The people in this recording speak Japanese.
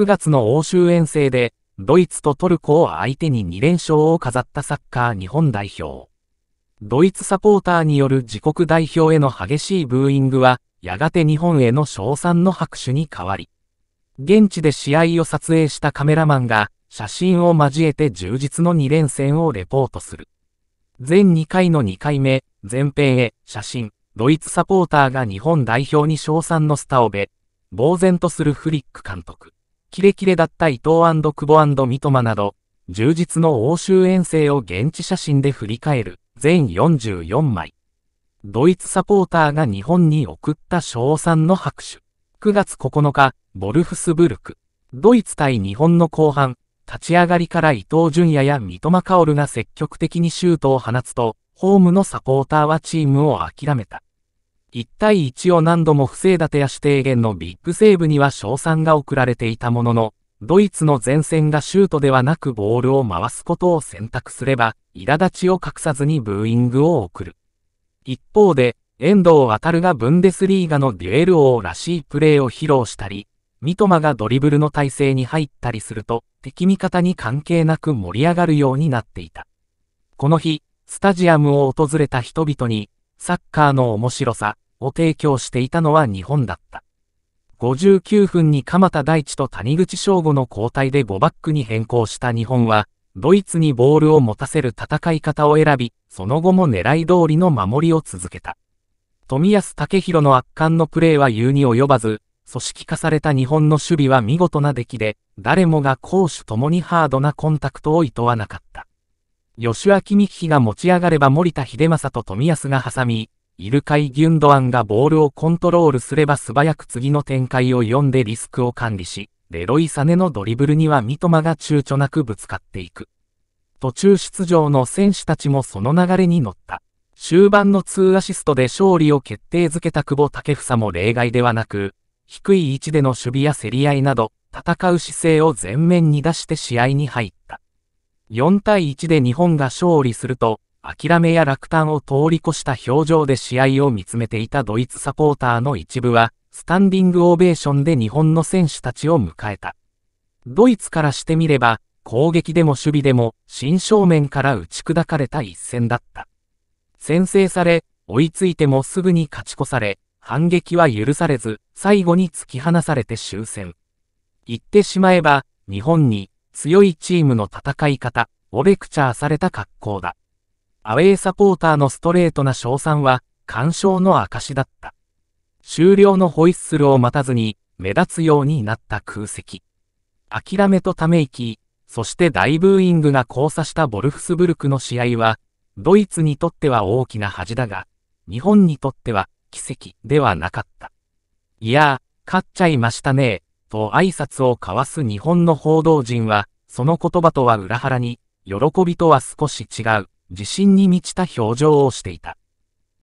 9月の欧州遠征で、ドイツとトルコを相手に2連勝を飾ったサッカー日本代表。ドイツサポーターによる自国代表への激しいブーイングは、やがて日本への称賛の拍手に変わり、現地で試合を撮影したカメラマンが、写真を交えて充実の2連戦をレポートする。全2回の2回目、前編へ、写真、ドイツサポーターが日本代表に称賛のスタオベ、呆然とするフリック監督。キレキレだった伊藤久保三笘など、充実の欧州遠征を現地写真で振り返る、全44枚。ドイツサポーターが日本に送った賞賛の拍手。9月9日、ボルフスブルク。ドイツ対日本の後半、立ち上がりから伊東純也や三笘薫が積極的にシュートを放つと、ホームのサポーターはチームを諦めた。1対1を何度も不正立てや指定限のビッグセーブには賞賛が送られていたものの、ドイツの前線がシュートではなくボールを回すことを選択すれば、苛立ちを隠さずにブーイングを送る。一方で、遠藤航がブンデスリーガのデュエル王らしいプレーを披露したり、三笘がドリブルの体勢に入ったりすると、敵味方に関係なく盛り上がるようになっていた。この日、スタジアムを訪れた人々に、サッカーの面白さを提供していたのは日本だった。59分に鎌田大地と谷口翔吾の交代で5バックに変更した日本は、ドイツにボールを持たせる戦い方を選び、その後も狙い通りの守りを続けた。冨安武洋の圧巻のプレーは言うに及ばず、組織化された日本の守備は見事な出来で、誰もが攻守ともにハードなコンタクトを厭わなかった。吉脇美希が持ち上がれば森田秀政と冨安が挟み、イルカイ・ギュンドアンがボールをコントロールすれば素早く次の展開を読んでリスクを管理し、レロイ・サネのドリブルには三笘が躊躇なくぶつかっていく。途中出場の選手たちもその流れに乗った。終盤の2アシストで勝利を決定づけた久保建英も例外ではなく、低い位置での守備や競り合いなど、戦う姿勢を前面に出して試合に入った。4対1で日本が勝利すると、諦めや落胆を通り越した表情で試合を見つめていたドイツサポーターの一部は、スタンディングオベーションで日本の選手たちを迎えた。ドイツからしてみれば、攻撃でも守備でも、新正面から打ち砕かれた一戦だった。先制され、追いついてもすぐに勝ち越され、反撃は許されず、最後に突き放されて終戦。言ってしまえば、日本に強いチームの戦い方をレクチャーされた格好だ。アウェイサポーターのストレートな賞賛は、干渉の証だった。終了のホイッスルを待たずに、目立つようになった空席。諦めとため息、そして大ブーイングが交差したボルフスブルクの試合は、ドイツにとっては大きな恥だが、日本にとっては奇跡ではなかった。いやー、勝っちゃいましたねと挨拶を交わす日本の報道陣は、その言葉とは裏腹に、喜びとは少し違う、自信に満ちた表情をしていた。